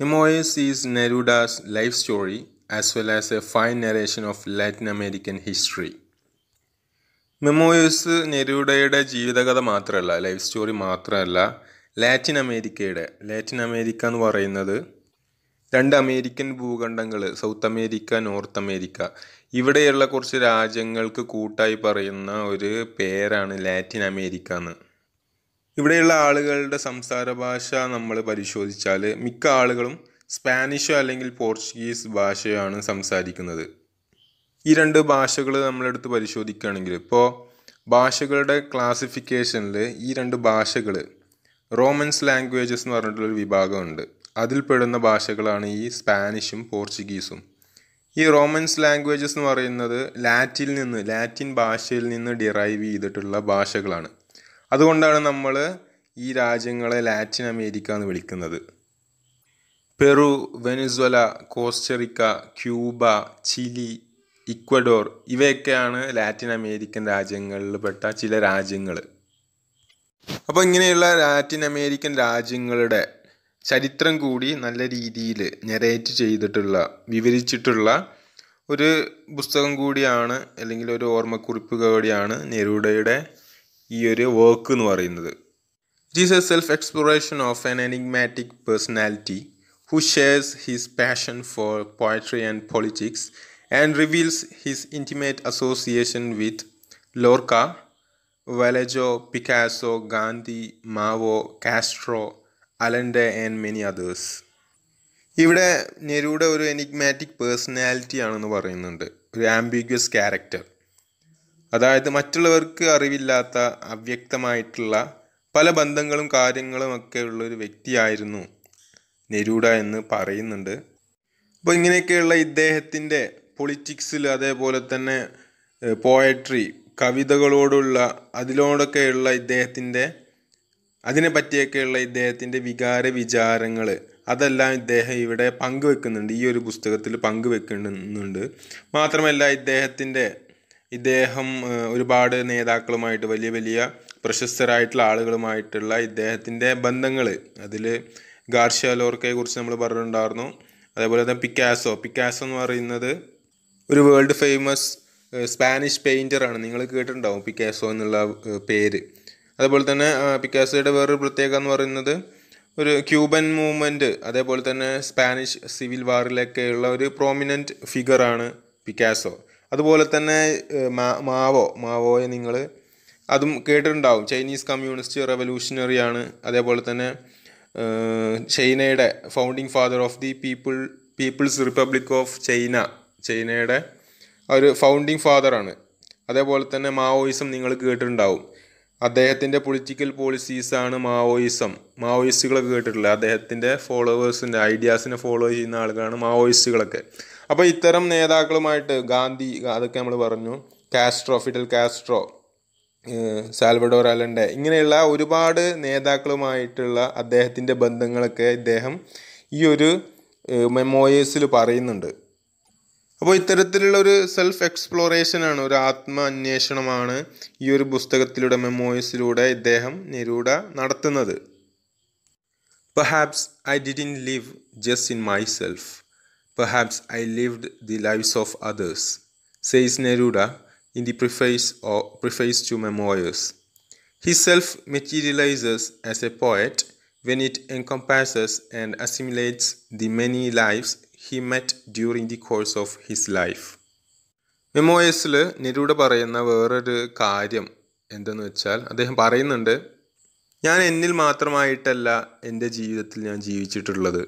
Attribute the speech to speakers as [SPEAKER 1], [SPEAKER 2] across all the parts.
[SPEAKER 1] Himoes is Neruda's life story as well as a fine narration of Latin American history. മെമോയേഴ്സ് നെരൂഡയുടെ ജീവിതകഥ മാത്രമല്ല life story മാത്രമല്ല Latin അമേരിക്കയുടെ Latin America എന്ന് പറയുന്നത് രണ്ട് അമേരിക്കൻ ഭൂഖണ്ഡങ്ങൾ സൗത്ത് അമേരിക്ക നോർത്ത് അമേരിക്ക ഇവിടെയുള്ള കുറച്ച് രാജ്യങ്ങൾക്ക് കൂട്ടായി പറയുന്ന ഒരു പേരാണ് ലാറ്റിൻ അമേരിക്ക എന്ന് ഇവിടെയുള്ള ആളുകളുടെ സംസാര ഭാഷ നമ്മൾ പരിശോധിച്ചാൽ മിക്ക ആളുകളും സ്പാനിഷോ അല്ലെങ്കിൽ പോർച്ചുഗീസ് ഭാഷയാണ് സംസാരിക്കുന്നത് ഈ രണ്ട് ഭാഷകൾ നമ്മളെടുത്ത് പരിശോധിക്കുകയാണെങ്കിൽ ഇപ്പോൾ ഭാഷകളുടെ ക്ലാസിഫിക്കേഷനിൽ ഈ രണ്ട് ഭാഷകൾ റോമൻസ് ലാംഗ്വേജസ് എന്ന് പറഞ്ഞിട്ടുള്ളൊരു വിഭാഗമുണ്ട് അതിൽപ്പെടുന്ന ഭാഷകളാണ് ഈ സ്പാനിഷും പോർച്ചുഗീസും ഈ റോമൻസ് ലാംഗ്വേജസ് എന്ന് പറയുന്നത് ലാറ്റിൽ നിന്ന് ലാറ്റിൻ ഭാഷയിൽ നിന്ന് ഡിറൈവ് ചെയ്തിട്ടുള്ള ഭാഷകളാണ് അതുകൊണ്ടാണ് നമ്മൾ ഈ രാജ്യങ്ങളെ ലാറ്റിൻ അമേരിക്ക എന്ന് വിളിക്കുന്നത് Peru Venezuela Costa Rica Cuba Chile Ecuador ഇവയൊക്കെയാണ് ലാറ്റിൻ അമേരിക്കൻ രാജ്യങ്ങളിൽപ്പെട്ട ചില രാജ്യങ്ങൾ അപ്പോൾ ഇങ്ങനെയുള്ള ലാറ്റിൻ അമേരിക്കൻ രാജ്യങ്ങളുടെ ചരിത്രം കൂടി നല്ല രീതിയിൽ നെറേറ്റ് ചെയ്തിട്ടുള്ള വിവരിച്ചിട്ടുള്ള ഒരു പുസ്തകം കൂടിയാണ് അല്ലെങ്കിൽ ഒരു ഓർമ്മക്കുറിപ്പ് കൂടിയാണ് നെരൂഡയുടെ ഈ ഒരു വർക്ക് എന്ന് പറയുന്നത് it is a self exploration of an enigmatic personality who shares his passion for poetry and politics and reveals his intimate association with Lorca Vallejo Picasso Gandhi Mao Castro Allende and many others ഇവിടെ Neruda ഒരു enigmatic personality ആണെന്ന് പറയുന്നുണ്ട് ഒരു ambiguous character അതായത് മറ്റുള്ളവർക്ക് അറിവില്ലാത്ത അവ്യക്തമായിട്ടുള്ള പല ബന്ധങ്ങളും കാര്യങ്ങളും ഒക്കെ ഉള്ള ഒരു വ്യക്തിയായിരുന്നു നെരൂഡ എന്ന് പറയുന്നുണ്ട് അപ്പോൾ ഇങ്ങനെയൊക്കെയുള്ള ഇദ്ദേഹത്തിൻ്റെ പൊളിറ്റിക്സിൽ അതേപോലെ തന്നെ പോയട്രി കവിതകളോടുള്ള അതിലോടൊക്കെയുള്ള ഇദ്ദേഹത്തിൻ്റെ അതിനെ പറ്റിയൊക്കെയുള്ള ഇദ്ദേഹത്തിൻ്റെ വികാര വിചാരങ്ങൾ അതെല്ലാം ഇദ്ദേഹം ഇവിടെ പങ്കുവെക്കുന്നുണ്ട് ഈ ഒരു പുസ്തകത്തിൽ പങ്കുവെക്കുന്നുണ്ട് മാത്രമല്ല ഇദ്ദേഹത്തിൻ്റെ ഇദ്ദേഹം ഒരുപാട് നേതാക്കളുമായിട്ട് വലിയ വലിയ പ്രശസ്തരായിട്ടുള്ള ആളുകളുമായിട്ടുള്ള ഇദ്ദേഹത്തിൻ്റെ ബന്ധങ്ങൾ അതിൽ ഗാർഷ്യ കുറിച്ച് നമ്മൾ പറഞ്ഞിട്ടുണ്ടായിരുന്നു അതേപോലെ തന്നെ പിക്കാസോ പിക്കാസോ എന്ന് പറയുന്നത് ഒരു വേൾഡ് ഫേമസ് സ്പാനിഷ് പെയിൻറ്ററാണ് നിങ്ങൾ കേട്ടിട്ടുണ്ടാവും പിക്കാസോ എന്നുള്ള പേര് അതേപോലെ തന്നെ പിക്കാസോയുടെ വേറൊരു പ്രത്യേകത എന്ന് പറയുന്നത് ഒരു ക്യൂബൻ മൂവ്മെൻറ്റ് അതേപോലെ തന്നെ സ്പാനിഷ് സിവിൽ വാറിലൊക്കെയുള്ള ഒരു പ്രോമിനൻറ്റ് ഫിഗറാണ് പിക്കാസോ അതുപോലെ തന്നെ മാവോ മാവോയെ നിങ്ങൾ അതും കേട്ടിട്ടുണ്ടാവും ചൈനീസ് കമ്മ്യൂണിസ്റ്റ് റെവല്യൂഷണറി ആണ് അതേപോലെ തന്നെ ചൈനയുടെ founding father of the people people's republic of China ചൈനയുടെ ഒരു ഫൗണ്ടിങ് ഫാദറാണ് അതേപോലെ തന്നെ മാവോയിസം നിങ്ങൾ കേട്ടിട്ടുണ്ടാവും അദ്ദേഹത്തിൻ്റെ പൊളിറ്റിക്കൽ പോളിസീസാണ് മാവോയിസം മാവോയിസ്റ്റുകളൊക്കെ കേട്ടിട്ടുള്ളത് അദ്ദേഹത്തിൻ്റെ ഫോളോവേഴ്സിൻ്റെ ഐഡിയാസിനെ ഫോളോ ചെയ്യുന്ന ആളുകളാണ് മാവോയിസ്റ്റുകളൊക്കെ അപ്പോൾ ഇത്തരം നേതാക്കളുമായിട്ട് ഗാന്ധി അതൊക്കെ നമ്മൾ പറഞ്ഞു Castro Fidel Castro Salvador Allende ഇങ്ങനെയുള്ള ഒരുപാട് നേതാക്കളുമായിട്ടുള്ള അദ്ദേഹത്തിൻ്റെ ബന്ധങ്ങളൊക്കെ ഇദ്ദേഹം ഈ ഒരു മെമ്മോയേഴ്സിൽ പറയുന്നുണ്ട് അപ്പോൾ ഇത്തരത്തിലുള്ള ഒരു സെൽഫ് എക്സ്പ്ലോറേഷനാണ് ഒരു ആത്മ അന്വേഷണമാണ് ഈ ഒരു പുസ്തകത്തിലൂടെ മെമ്മോയേഴ്സിലൂടെ ഇദ്ദേഹം നെരൂഡ നടത്തുന്നത് perhaps I didn't live just in myself Perhaps I lived the lives of others, says Neruda in the preface, or preface to Memoirs. He self materializes as a poet when it encompasses and assimilates the many lives he met during the course of his life. മെമോയസിൽ Neruda പറയുന്ന വേറൊരു കാര്യം എന്തെന്ന് വെച്ചാൽ അദ്ദേഹം പറയുന്നുണ്ട് ഞാൻ എന്നിൽ മാത്രമായിട്ടല്ല എൻ്റെ ജീവിതത്തിൽ ഞാൻ ജീവിച്ചിട്ടുള്ളത്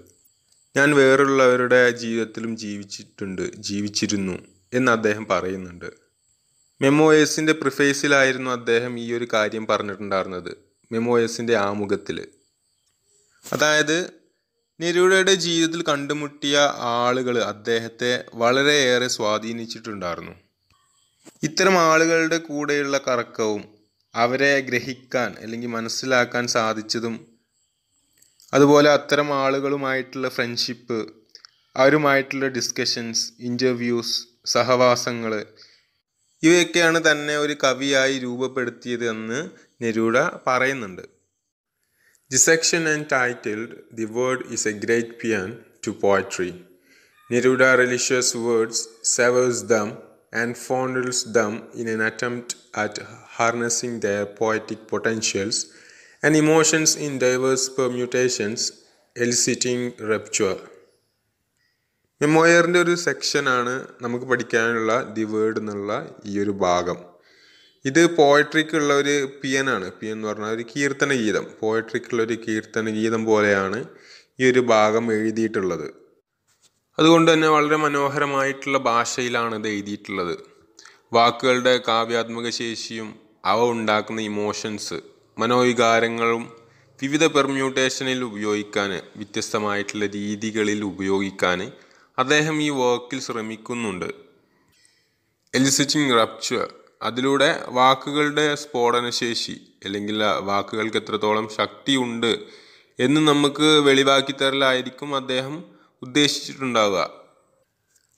[SPEAKER 1] ഞാൻ വേറുള്ളവരുടെ ജീവിതത്തിലും ജീവിച്ചിട്ടുണ്ട് ജീവിച്ചിരുന്നു എന്ന് അദ്ദേഹം പറയുന്നുണ്ട് മെമ്മോയേഴ്സിൻ്റെ പ്രിഫേസിലായിരുന്നു അദ്ദേഹം ഈ ഒരു കാര്യം പറഞ്ഞിട്ടുണ്ടായിരുന്നത് മെമ്മോയേഴ്സിൻ്റെ ആമുഖത്തിൽ അതായത് നെരൂഡയുടെ ജീവിതത്തിൽ കണ്ടുമുട്ടിയ ആളുകൾ അദ്ദേഹത്തെ വളരെയേറെ സ്വാധീനിച്ചിട്ടുണ്ടായിരുന്നു ഇത്തരം ആളുകളുടെ കൂടെയുള്ള കറക്കവും അവരെ ഗ്രഹിക്കാൻ അല്ലെങ്കിൽ മനസ്സിലാക്കാൻ സാധിച്ചതും അതുപോലെ അത്തരം ആളുകളുമായിട്ടുള്ള ഫ്രണ്ട്ഷിപ്പ് അവരുമായിട്ടുള്ള ഡിസ്കഷൻസ് ഇൻ്റർവ്യൂസ് സഹവാസങ്ങൾ ഇവയൊക്കെയാണ് തന്നെ ഒരു കവിയായി രൂപപ്പെടുത്തിയത് എന്ന് നെരൂഡ പറയുന്നുണ്ട് the section and titled the word is a great paean to poetry Neruda relishes words savours them and fondles them in an attempt at harnessing their poetic potentials and emotions in diverse permutations eliciting rapture മെമ്മോയറിൻ്റെ ഒരു സെക്ഷനാണ് നമുക്ക് പഠിക്കാനുള്ള the word എന്നുള്ള ഈ ഒരു ഭാഗം ഇത് പോയട്രിക്കുള്ള ഒരു പിയനാണ് പിയൻ എന്ന് പറഞ്ഞാൽ ഒരു കീർത്തന ഗീതം പോയട്രിക്കുള്ള ഒരു കീർത്തന ഗീതം പോലെയാണ് ഈ ഒരു ഭാഗം എഴുതിയിട്ടുള്ളത് അതുകൊണ്ട് തന്നെ വളരെ മനോഹരമായിട്ടുള്ള ഭാഷയിലാണ് ഇത് എഴുതിയിട്ടുള്ളത് വാക്കുകളുടെ കാവ്യാത്മക ശേഷിയും അവ ഉണ്ടാക്കുന്ന ഇമോഷൻസ് മനോവികാരങ്ങളും വിവിധ പെർമ്യൂട്ടേഷനിൽ ഉപയോഗിക്കാൻ വ്യത്യസ്തമായിട്ടുള്ള രീതികളിൽ ഉപയോഗിക്കാൻ അദ്ദേഹം ഈ വർക്കിൽ ശ്രമിക്കുന്നുണ്ട് എലിസിറ്റിംഗ് റപ്ചർ അതിലൂടെ വാക്കുകളുടെ സ്ഫോടനശേഷി അല്ലെങ്കിൽ വാക്കുകൾക്ക് എത്രത്തോളം ശക്തിയുണ്ട് എന്ന് നമുക്ക് വെളിവാക്കി തരലായിരിക്കും അദ്ദേഹം ഉദ്ദേശിച്ചിട്ടുണ്ടാവുക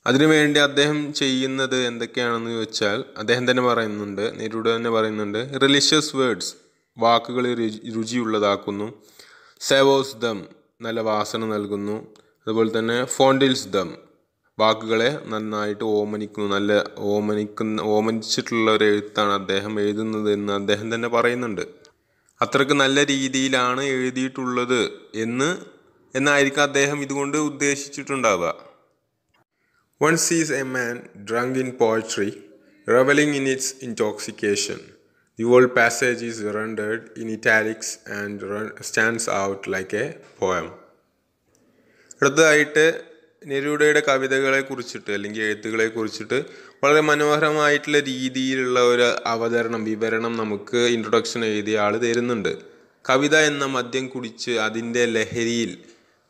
[SPEAKER 1] അതിനുവേണ്ടി അദ്ദേഹം ചെയ്യുന്നത് എന്തൊക്കെയാണെന്ന് ചോദിച്ചാൽ അദ്ദേഹം തന്നെ പറയുന്നുണ്ട് നേരിടെ തന്നെ പറയുന്നുണ്ട് റിലീഷ്യസ് വേർഡ്സ് വാക്കുകളെ രുചിയുള്ളതാക്കുന്നു സെവോസ് ദം നല്ല വാസന നൽകുന്നു അതുപോലെ തന്നെ ഫോണ്ടിൽസ് ദം വാക്കുകളെ നന്നായിട്ട് ഓമനിക്കുന്നു നല്ല ഓമനിക്കുന്ന ഓമനിച്ചിട്ടുള്ള ഒരു എഴുത്താണ് അദ്ദേഹം എഴുതുന്നത് എന്ന് അദ്ദേഹം തന്നെ പറയുന്നുണ്ട് അത്രക്ക് നല്ല രീതിയിലാണ് എഴുതിയിട്ടുള്ളത് എന്ന് എന്നായിരിക്കും അദ്ദേഹം ഇതുകൊണ്ട് ഉദ്ദേശിച്ചിട്ടുണ്ടാവുക one sees a man drunk in poetry revelling in its intoxication The whole passage is rendered in italics and stands out like a poem. അടുത്തതായിട്ട് നെരൂഡയുടെ കവിതകളെ കുറിച്ചിട്ട് അല്ലെങ്കിൽ എഴുത്തുകളെ കുറിച്ചിട്ട് വളരെ മനോഹരമായിട്ടുള്ള രീതിയിലുള്ള ഒരു അവതരണം വിവരണം നമുക്ക് ഇൻട്രൊഡക്ഷൻ എഴുതിയ ആൾ തരുന്നുണ്ട് കവിത എന്ന മദ്യം കുടിച്ച് അതിൻ്റെ ലഹരിയിൽ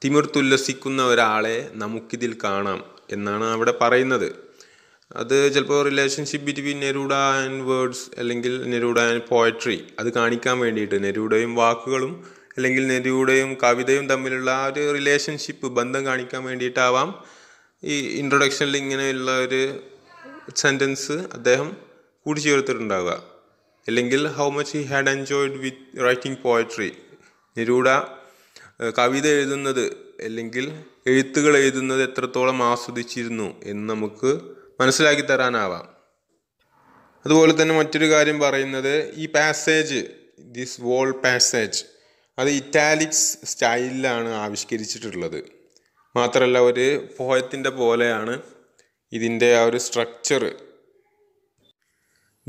[SPEAKER 1] തിമിർത്തുല്ലസിക്കുന്ന ഒരാളെ നമുക്കിതിൽ കാണാം എന്നാണ് അവിടെ പറയുന്നത് അത് ചിലപ്പോൾ relationship between Neruda and words അല്ലെങ്കിൽ നെരൂഡ ആൻഡ് പോയട്രി അത് കാണിക്കാൻ വേണ്ടിയിട്ട് നെരൂടെയും വാക്കുകളും അല്ലെങ്കിൽ നെരൂടെയും കവിതയും തമ്മിലുള്ള ആ ഒരു റിലേഷൻഷിപ്പ് ബന്ധം കാണിക്കാൻ വേണ്ടിയിട്ടാവാം ഈ ഇൻട്രൊഡക്ഷനിൽ ഇങ്ങനെയുള്ള ഒരു സെൻറ്റൻസ് അദ്ദേഹം കൂട്ടിച്ചേർത്തിട്ടുണ്ടാവുക അല്ലെങ്കിൽ how much he had enjoyed with writing poetry Neruda കവിത എഴുതുന്നത് അല്ലെങ്കിൽ എഴുത്തുകൾ എഴുതുന്നത് എത്രത്തോളം ആസ്വദിച്ചിരുന്നു എന്ന് നമുക്ക് മനസ്സിലാക്കി തരാനാവാം അതുപോലെ തന്നെ മറ്റൊരു കാര്യം പറയുന്നത് ഈ പാസേജ് ദിസ് വോൾ പാസേജ് അത് ഇറ്റാലിക്സ് സ്റ്റൈലിലാണ് ആവിഷ്കരിച്ചിട്ടുള്ളത് മാത്രമല്ല ഒരു പോയത്തിൻ്റെ പോലെയാണ് ഇതിൻ്റെ ആ ഒരു structure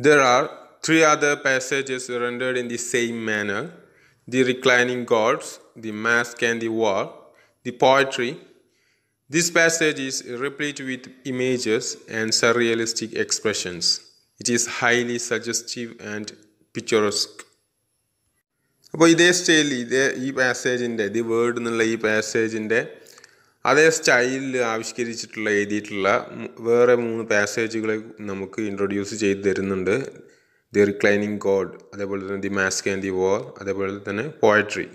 [SPEAKER 1] there are three other passages rendered in the same manner the reclining gods the mask and the wall the poetry This passage is replete with images and surrealistic expressions. It is highly suggestive and picturesque. അപ്പോൾ ഇതേ സ്റ്റൈലിൽ ഇതേ ഈ പാസേജിൻ്റെ the word എന്നുള്ള ഈ പാസേജിൻ്റെ അതേ സ്റ്റൈലിൽ ആവിഷ്കരിച്ചിട്ടുള്ള എഴുതിയിട്ടുള്ള വേറെ മൂന്ന് പാസേജുകളെ നമുക്ക് ഇൻട്രൊഡ്യൂസ് ചെയ്ത് തരുന്നുണ്ട് ദി റിക്ലൈനിങ് കോഡ് അതേപോലെ തന്നെ the mask and the war അതേപോലെ തന്നെ പോയട്രി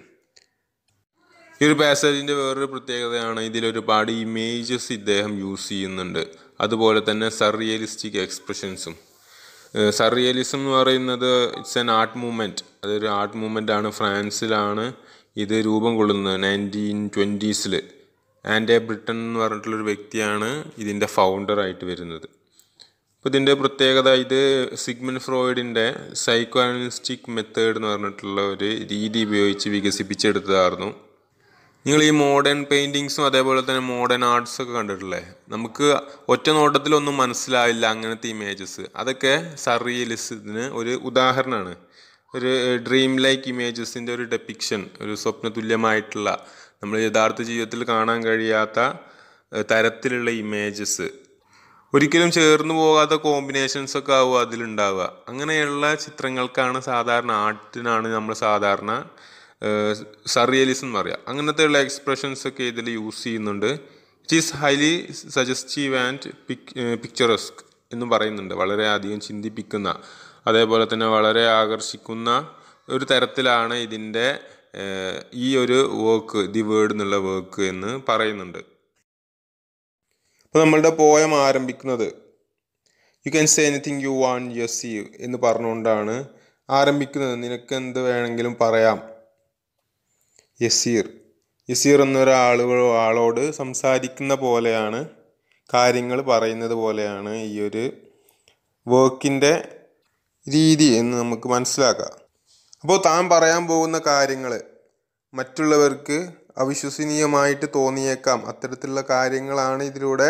[SPEAKER 1] ഈ ഒരു പാസേജിൻ്റെ വേറൊരു പ്രത്യേകതയാണ് ഇതിലൊരുപാട് ഇമേജസ് ഇദ്ദേഹം യൂസ് ചെയ്യുന്നുണ്ട് അതുപോലെ തന്നെ സർറിയലിസ്റ്റിക് എക്സ്പ്രഷൻസും സർറിയലിസം എന്ന് പറയുന്നത് ഇറ്റ്സ് ആൻ ആർട്ട് മൂവ്മെൻറ്റ് അതൊരു ആർട്ട് മൂവ്മെൻ്റ് ആണ് ഫ്രാൻസിലാണ് ഇത് രൂപം കൊള്ളുന്നത് നയൻറ്റീൻ ട്വൻറ്റീസിൽ ആൻഡേ ബ്രിട്ടൻ എന്ന് പറഞ്ഞിട്ടുള്ളൊരു വ്യക്തിയാണ് ഇതിൻ്റെ ഫൗണ്ടറായിട്ട് വരുന്നത് അപ്പോൾ ഇതിൻ്റെ പ്രത്യേകത ഇത് സിഗ്മൻ ഫ്രോയിഡിൻ്റെ സൈക്കോ അനലിസ്റ്റിക് മെത്തേഡ് എന്ന് പറഞ്ഞിട്ടുള്ള ഒരു രീതി ഉപയോഗിച്ച് വികസിപ്പിച്ചെടുത്തതായിരുന്നു നിങ്ങൾ ഈ മോഡേൺ പെയിൻറ്റിങ്സും അതേപോലെ തന്നെ മോഡേൺ ആർട്സ് ഒക്കെ കണ്ടിട്ടില്ലേ നമുക്ക് ഒറ്റ നോട്ടത്തിലൊന്നും മനസ്സിലാവില്ല അങ്ങനത്തെ ഇമേജസ് അതൊക്കെ സർറിയലിസത്തിന് ഒരു ഉദാഹരണമാണ് ഒരു ഡ്രീം ലൈക്ക് ഇമേജസിൻ്റെ ഒരു ഡെപ്പിക്ഷൻ ഒരു സ്വപ്ന തുല്യമായിട്ടുള്ള നമ്മൾ യഥാർത്ഥ ജീവിതത്തിൽ കാണാൻ കഴിയാത്ത തരത്തിലുള്ള ഇമേജസ് ഒരിക്കലും ചേർന്നു പോകാത്ത കോമ്പിനേഷൻസ് ഒക്കെ ആവും അതിലുണ്ടാവുക അങ്ങനെയുള്ള ചിത്രങ്ങൾക്കാണ് സാധാരണ ആർട്ടിനാണ് നമ്മൾ സാധാരണ സർറിയലിസം എന്ന് പറയാം അങ്ങനത്തെയുള്ള എക്സ്പ്രഷൻസ് ഒക്കെ ഇതിൽ യൂസ് ചെയ്യുന്നുണ്ട് it is highly suggestive and pic picturesque എന്ന് പറയുന്നുണ്ട് വളരെ അധികം ചിന്തിപ്പിക്കുന്ന അതേപോലെ തന്നെ വളരെ ആകർഷിക്കുന്ന ഒരു തരത്തിലാണ് ഇതിൻ്റെ ഈ ഒരു വർക്ക് ദി വേർഡ് എന്നുള്ള വർക്ക് എന്ന് പറയുന്നുണ്ട് അപ്പോൾ നമ്മളുടെ പോയം ആരംഭിക്കുന്നത് you can say anything you want you see എന്ന് പറഞ്ഞുകൊണ്ടാണ് ആരംഭിക്കുന്നത് നിനക്ക് എന്ത് വേണമെങ്കിലും പറയാം യസീർ യസീർ എന്നൊരാളുകൾ ആളോട് സംസാരിക്കുന്ന പോലെയാണ് കാര്യങ്ങൾ പറയുന്നത് പോലെയാണ് ഈ ഒരു വർക്കിൻ്റെ രീതി എന്ന് നമുക്ക് മനസ്സിലാക്കാം അപ്പോൾ താൻ പറയാൻ പോകുന്ന കാര്യങ്ങൾ മറ്റുള്ളവർക്ക് അവിശ്വസനീയമായിട്ട് തോന്നിയേക്കാം അത്തരത്തിലുള്ള കാര്യങ്ങളാണ് ഇതിലൂടെ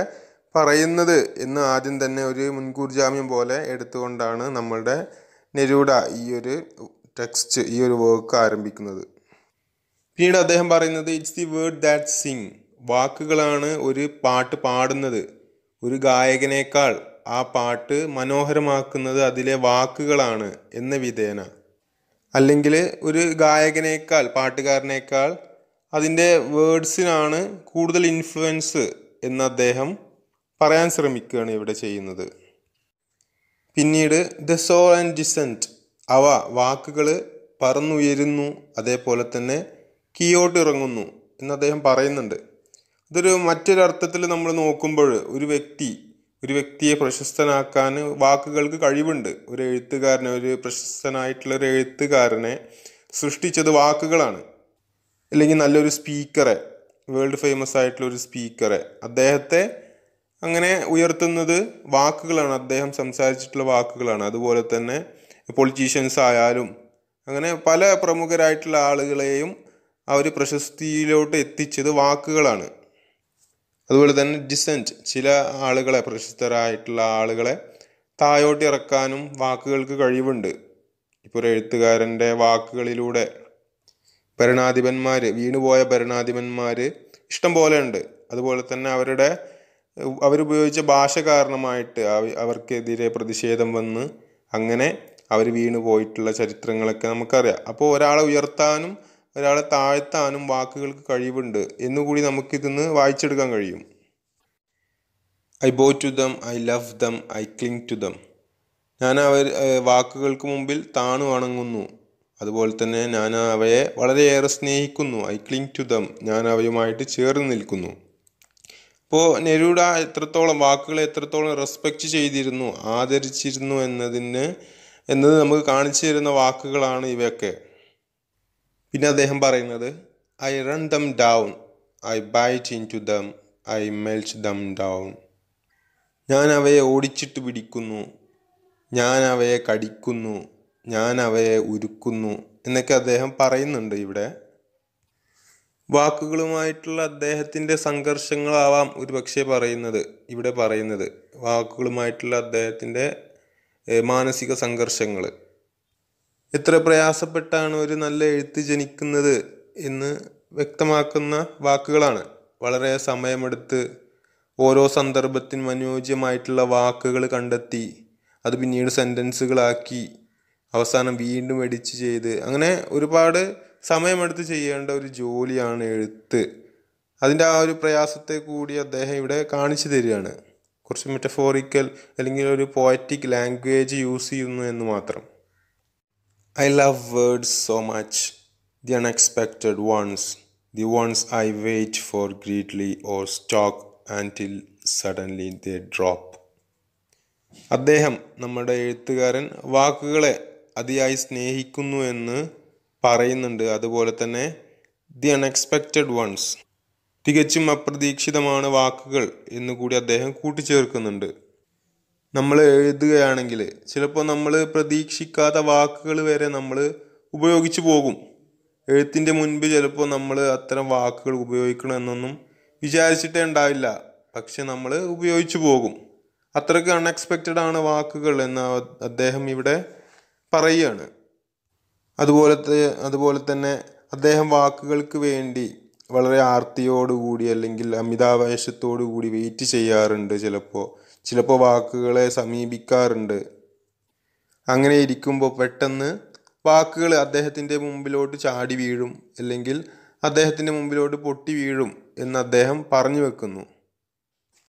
[SPEAKER 1] പറയുന്നത് എന്ന് ആദ്യം തന്നെ ഒരു മുൻകൂർ ജാമ്യം പോലെ എടുത്തുകൊണ്ടാണ് നമ്മളുടെ നെരൂഡ ഈ ഒരു ടെക്സ്റ്റ് ഈ ഒരു വർക്ക് ആരംഭിക്കുന്നത് പിന്നീട് അദ്ദേഹം പറയുന്നത് it's the word that sing വാക്കുകളാണ് ഒരു പാട്ട് പാടുന്നത് ഒരു ഗായകനേക്കാൾ ആ പാട്ട് മനോഹരമാക്കുന്നത് അതിലെ വാക്കുകളാണ് എന്ന വിധേന അല്ലെങ്കിൽ ഒരു ഗായകനേക്കാൾ പാട്ടുകാരനേക്കാൾ അതിൻ്റെ വേർഡ്സിനാണ് കൂടുതൽ ഇൻഫ്ലുവൻസ് എന്ന് അദ്ദേഹം പറയാൻ ശ്രമിക്കുകയാണ് ഇവിടെ ചെയ്യുന്നത് പിന്നീട് ദ സോൾ ആൻഡ് ഡിസെൻറ്റ് അവ വാക്കുകൾ പറന്നുയരുന്നു അതേപോലെ തന്നെ കീയോട്ട് ഇറങ്ങുന്നു എന്ന് അദ്ദേഹം പറയുന്നുണ്ട് ഇതൊരു മറ്റൊരർത്ഥത്തിൽ നമ്മൾ നോക്കുമ്പോൾ ഒരു വ്യക്തി ഒരു വ്യക്തിയെ പ്രശസ്തനാക്കാൻ വാക്കുകൾക്ക് കഴിവുണ്ട് ഒരു എഴുത്തുകാരനെ ഒരു പ്രശസ്തനായിട്ടുള്ള ഒരു എഴുത്തുകാരനെ സൃഷ്ടിച്ചത് വാക്കുകളാണ് അല്ലെങ്കിൽ നല്ലൊരു സ്പീക്കറെ വേൾഡ് ഫേമസ് ആയിട്ടുള്ള ഒരു സ്പീക്കറെ അദ്ദേഹത്തെ അങ്ങനെ ഉയർത്തുന്നത് വാക്കുകളാണ് അദ്ദേഹം സംസാരിച്ചിട്ടുള്ള വാക്കുകളാണ് അതുപോലെ തന്നെ പൊളിറ്റീഷ്യൻസ് ആയാലും അങ്ങനെ പല പ്രമുഖരായിട്ടുള്ള ആളുകളെയും ആ ഒരു പ്രശസ്തിയിലോട്ട് എത്തിച്ചത് വാക്കുകളാണ് അതുപോലെ തന്നെ ഡിസൻറ്റ് ചില ആളുകളെ പ്രശസ്തരായിട്ടുള്ള ആളുകളെ തായോട്ട് ഇറക്കാനും വാക്കുകൾക്ക് കഴിവുണ്ട് ഇപ്പോൾ ഒരു എഴുത്തുകാരൻ്റെ വാക്കുകളിലൂടെ ഭരണാധിപന്മാർ വീണുപോയ ഭരണാധിപന്മാർ ഇഷ്ടം പോലെ ഉണ്ട് അതുപോലെ തന്നെ അവരുടെ അവരുപയോഗിച്ച ഭാഷ കാരണമായിട്ട് അവർക്കെതിരെ പ്രതിഷേധം വന്ന് അങ്ങനെ അവർ വീണു പോയിട്ടുള്ള ചരിത്രങ്ങളൊക്കെ നമുക്കറിയാം അപ്പോൾ ഒരാളെ ഉയർത്താനും ഒരാളെ താഴ്ത്താനും വാക്കുകൾക്ക് കഴിവുണ്ട് എന്നുകൂടി നമുക്കിതിന്ന് വായിച്ചെടുക്കാൻ കഴിയും I bow to them I love them I cling to them ഞാൻ അവർ വാക്കുകൾക്ക് മുമ്പിൽ താണു അണങ്ങുന്നു അതുപോലെ തന്നെ ഞാൻ അവയെ വളരെയേറെ സ്നേഹിക്കുന്നു ഐ ക്ലിങ് ടു ദം ഞാൻ അവയുമായിട്ട് ചേർന്ന് നിൽക്കുന്നു അപ്പോൾ നെരൂഡ എത്രത്തോളം വാക്കുകളെ എത്രത്തോളം റെസ്പെക്റ്റ് ചെയ്തിരുന്നു ആദരിച്ചിരുന്നു എന്നതിന് എന്നത് നമുക്ക് കാണിച്ചു തരുന്ന വാക്കുകളാണ് ഇവയൊക്കെ പിന്നെ അദ്ദേഹം പറയുന്നത് I run them down I bite into them I melt them down ഞാൻ അവയെ ഓടിച്ചിട്ട് പിടിക്കുന്നു ഞാൻ അവയെ കടിക്കുന്നു ഞാൻ അവയെ ഉരുക്കുന്നു എന്നൊക്കെ അദ്ദേഹം പറയുന്നുണ്ട് ഇവിടെ വാക്കുകളുമായിട്ടുള്ള അദ്ദേഹത്തിൻ്റെ സംഘർഷങ്ങളാവാം ഒരുപക്ഷെ പറയുന്നത് ഇവിടെ പറയുന്നത് വാക്കുകളുമായിട്ടുള്ള അദ്ദേഹത്തിൻ്റെ മാനസിക സംഘർഷങ്ങൾ എത്ര പ്രയാസപ്പെട്ടാണ് ഒരു നല്ല എഴുത്ത് ജനിക്കുന്നത് എന്ന് വ്യക്തമാക്കുന്ന വാക്കുകളാണ് വളരെ സമയമെടുത്ത് ഓരോ സന്ദർഭത്തിനും അനുയോജ്യമായിട്ടുള്ള വാക്കുകൾ കണ്ടെത്തി അത് പിന്നീട് സെൻറ്റൻസുകളാക്കി അവസാനം വീണ്ടും എഡിറ്റ് ചെയ്ത് അങ്ങനെ ഒരുപാട് സമയമെടുത്ത് ചെയ്യേണ്ട ഒരു ജോലിയാണ് എഴുത്ത് അതിൻ്റെ ആ ഒരു പ്രയാസത്തെ കൂടി അദ്ദേഹം ഇവിടെ കാണിച്ചു തരികയാണ് കുറച്ച് മെറ്റഫോറിക്കൽ അല്ലെങ്കിൽ ഒരു പോയറ്റിക് ലാംഗ്വേജ് യൂസ് ചെയ്യുന്നു എന്ന് മാത്രം I love words so much, the unexpected ones, the ones I wait for greedily or stalk until suddenly they drop. അദ്ദേഹം നമ്മുടെ എഴുത്തുകാരൻ വാക്കുകളെ അതിയായി സ്നേഹിക്കുന്നു എന്ന് പറയുന്നുണ്ട് അതുപോലെ തന്നെ ദി അൺഎക്സ്പെക്റ്റഡ് വൺസ് തികച്ചും അപ്രതീക്ഷിതമാണ് വാക്കുകൾ എന്നുകൂടി അദ്ദേഹം കൂട്ടിച്ചേർക്കുന്നുണ്ട് നമ്മൾ എഴുതുകയാണെങ്കിൽ ചിലപ്പോൾ നമ്മൾ പ്രതീക്ഷിക്കാത്ത വാക്കുകൾ വരെ നമ്മൾ ഉപയോഗിച്ച് പോകും എഴുത്തിൻ്റെ മുൻപ് ചിലപ്പോൾ നമ്മൾ അത്തരം വാക്കുകൾ ഉപയോഗിക്കണമെന്നൊന്നും വിചാരിച്ചിട്ടേ ഉണ്ടാവില്ല പക്ഷെ നമ്മൾ ഉപയോഗിച്ചു പോകും അത്രയ്ക്ക് അൺഎക്സ്പെക്റ്റഡ് ആണ് വാക്കുകൾ എന്ന് അദ്ദേഹം ഇവിടെ പറയുകയാണ് അതുപോലത്തെ അതുപോലെ തന്നെ അദ്ദേഹം വാക്കുകൾക്ക് വേണ്ടി വളരെ ആർത്തിയോടുകൂടി അല്ലെങ്കിൽ അമിതാവേശത്തോടു കൂടി വെയിറ്റ് ചെയ്യാറുണ്ട് ചിലപ്പോൾ ചിലപ്പോൾ വാക്കുകളെ സമീപിക്കാറുണ്ട് അങ്ങനെ ഇരിക്കുമ്പോൾ പെട്ടെന്ന് വാക്കുകൾ അദ്ദേഹത്തിൻ്റെ മുമ്പിലോട്ട് ചാടി വീഴും അല്ലെങ്കിൽ അദ്ദേഹത്തിൻ്റെ മുമ്പിലോട്ട് പൊട്ടി വീഴും എന്ന് അദ്ദേഹം പറഞ്ഞു വെക്കുന്നു